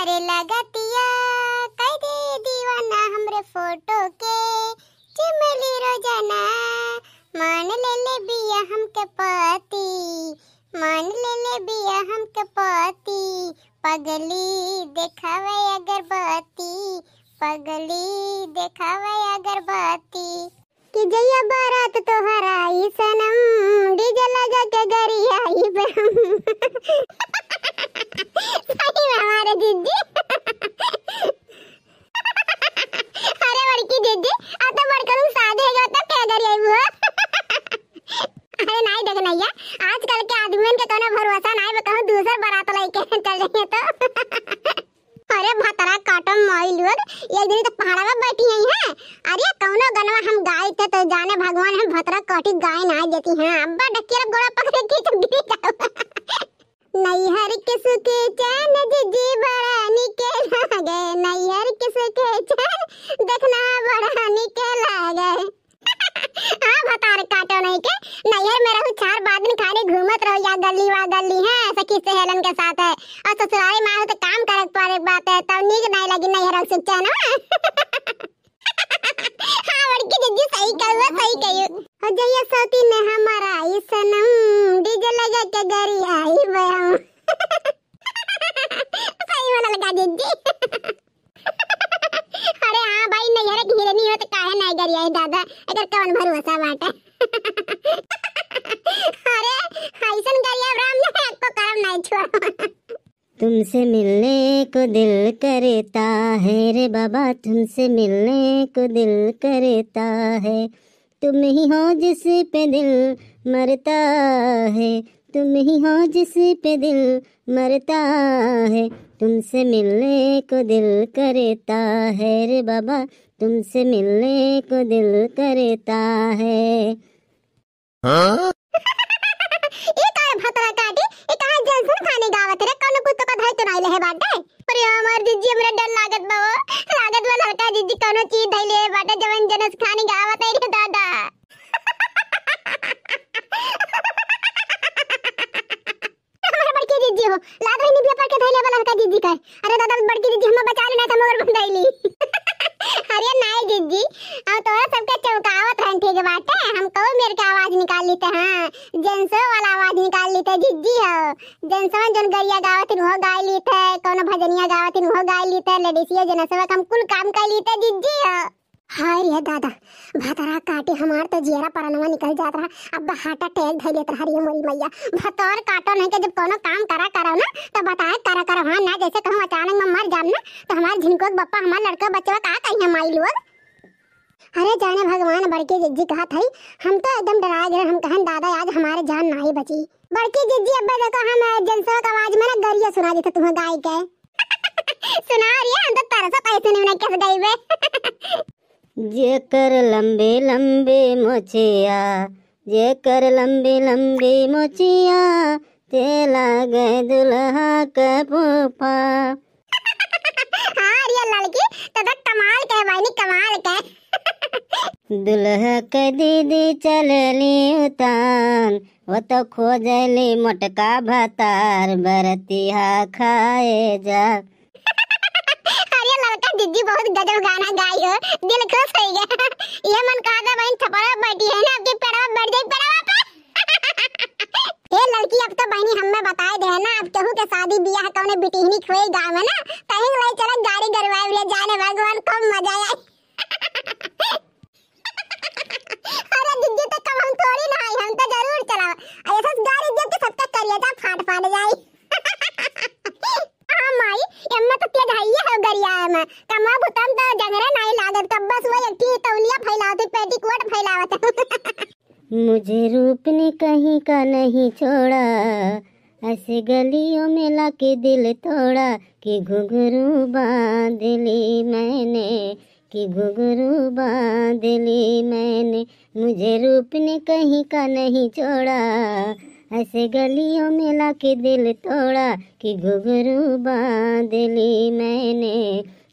अरे लगतिया कह दे दीवाना हमरे फोटो के चिमली रोजाना मान ले ले बिया हमके पति मान ले ले बिया हमके पति पगली देखावे अगर बाती पगली देखावे अगर बाती कि जैया बारात तो हराई सनम डीजे लगा के गरी आई बम दीदी अरे बड़की दीदी अब बड़कर साधे जो तो फेदर है वो अरे नहीं देख नैया आजकल के आदमियों के तो ना भरोसा नहीं बताऊं दूसर बारात लेके चल रही है तो अरे भतरा काटम माई लोग एक दिन तो पहाड़ा में बैठी है अरे कौनो गनवा हम गाए थे तो जाने भगवान हम भतरा काटी गाय ना देती हैं अब्बा डकिया गोड़ा पकड़ के तो गिर जाओ नैहर किसके चैन जी बड़ा निकल गए नैहर किसके चैन देखना बड़ा निकल गए हां बता रे काटो नहीं के नैहर में रहो चार बाद में खाली घूमत रहो या गली वा गली है हाँ, ऐसा सखी हेलन के साथ है और ससुराल में आओ तो काम करे पर एक बात है तब नीक नहीं लगी नैहर से चैन हां हाँ, और के दीदी सही कहू सही कहू हो जाइए सौती ने हमारा इस कौन भरोसा बाटे अरे ऐसन गरीब राम ने एको करम नहीं छोड़ तुमसे मिलने को दिल करता है रे बाबा तुमसे मिलने को दिल करता है तुम ही हो जिस पे दिल मरता है तुम ही हो जिस पे दिल मरता है तुमसे मिलने को दिल करता है रे बाबा तुमसे मिलने को दिल करता है हाँ? ये काय भातरा काटे ये काय जलसन खाने गावत रे कौन कुत्ता का धर तो नाइले है बाटे हल्का दीदी का अरे दादा उस बड़की दीदी हमें बचा लेना था मगर बंदा ही बंदाइली अरे नहीं दीदी अब तो सबके चौंकावत हन ठीक बात है हम कहो मेरे के आवाज निकाल लेते हैं हाँ। जेंसो वाला आवाज निकाल लेते दीदी हो जेंसो जन गरिया गावत हो गाय ली थे कोनो भजनिया गावत हो गाय ली लेडीसिया जनसवा हम कुल काम कर ली दीदी हो हाय रे दादा भतरा काटे हमार तो जियरा परनवा निकल जात रहा अब हार्ट अटैक धई लेत रहा रे मोरी मैया भतर काटो नहीं के तो जब कोनो काम करा करा ना तो बताए करा करा हां ना जैसे कहूं अचानक में मर जाम ना तो हमार झिनको बप्पा हमार लड़का बच्चा का कहीं हमारी लोग अरे जाने भगवान बड़के जिज्जी कहा था हम तो एकदम डरा गए हम कहन दादा आज हमारे जान ना ही बची बड़के जिज्जी अब देखो हम जनसों आवाज में ना गरिया सुना देते तुम्हें गाय के सुना रही है हम तो तरसा पैसे नहीं ना कैसे गई वे जेकर लंबे लंबे मोचिया जेकर लंबे लंबे मोचिया ते लागे दुल्हा के फूफा हाँ रियल लड़की तो तक तो कमाल के भाई कमाल के दुल्हा के दीदी चल ली उतान वो तो खोजली मोटका भतार बरतिया खाए जा दीदी बहुत गजब गाना गाई हो दिल खुश हो गया ये मन कहा था बहन थपड़ा बैठी है ना आपके तो पेड़ा बैठ जाए पेड़ा पे ये लड़की अब तो बहनी हमें बताए दे ना अब केहू के शादी बियाह कौन बिटिहनी खोई गांव में ना कहीं ले चला गाड़ी गरवाए ले जाने भगवान कब मजा आए अरे दीदी तो कब हम थोड़ी ना आई हम तो जरूर चलाओ ऐसा गाड़ी देख के सबका तो करिए था फाट फाट जाए मामा भूतम तो जंगरे नहीं लागत का बस वो एकटी तौलिया फैलावते पेटीकोट फैलावत मुझे रूप ने कहीं का नहीं छोड़ा ऐसे गलियों में लाके दिल तोड़ा कि घुघरू बांध ली मैंने कि घुघरू बांध ली मैंने मुझे रूप ने कहीं का नहीं छोड़ा ऐसे गलियों में लाके दिल तोड़ा कि घुघरू बांध ली मैंने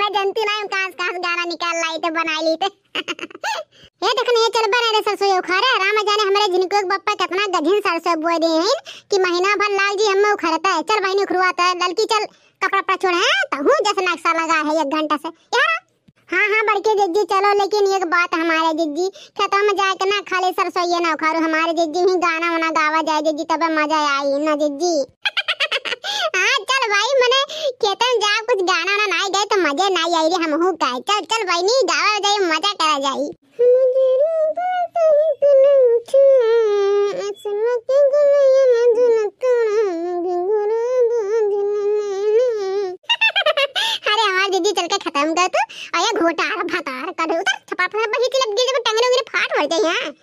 मैं जानती ना कास कास गाना निकाल लाई थे तो बना ली थे तो। ये देखो ये चल बने रे सरसों उखारे राम जाने हमारे जिनको एक बप्पा कितना गधिन सरसों बोए दे हैं कि महीना भर लाल जी हम उखरता है चल भाई ने उखरवाता है ललकी चल कपड़ा पर छोड़ है हाँ? तो हूं जैसे नक्शा लगा है 1 घंटा से यार हां हां बड़के जज्जी चलो लेकिन एक बात हमारे जज्जी खेतों में जाए ना खाली सरसों ये ना उखारो हमारे जज्जी ही गाना वाना गावा जाए जज्जी तब मजा आई ना जज्जी भाई मने केतन जा कुछ गाना ना नाई गए तो मजे नाई आई रे हम हूं का चल चल भाई नी गावा जाए मजा करा जाए हाँ, दीदी चल के खत्म कर कर छपा टंगरे फाट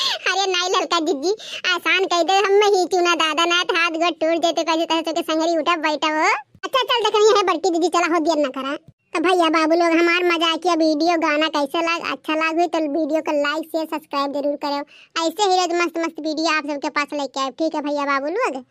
अरे नहीं लड़का दीदी आसान कह दे हम ही चुना दादा नाथ हाथ गोड़ टूट जाते तो कहे तह के संगरी उठा बैठा हो अच्छा चल देख रही है बड़की दीदी चला हो दिया ना करा तो भैया बाबू लोग हमार किया वीडियो गाना कैसे लग अच्छा लग हुई तो वीडियो को लाइक शेयर सब्सक्राइब जरूर करो ऐसे ही रोज मस्त मस्त वीडियो आप सबके पास लेके आए ठीक है भैया बाबू लोग